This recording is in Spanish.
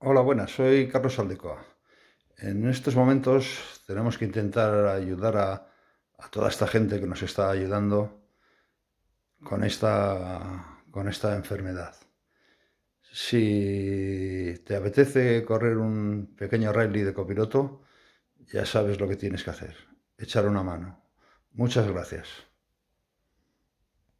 Hola, buenas, soy Carlos Aldecoa. En estos momentos tenemos que intentar ayudar a, toda esta gente que nos está ayudando con esta, con esta enfermedad. Si te apetece correr un pequeño rally de copiloto, ya sabes lo que tienes que hacer, echar una mano. Muchas gracias.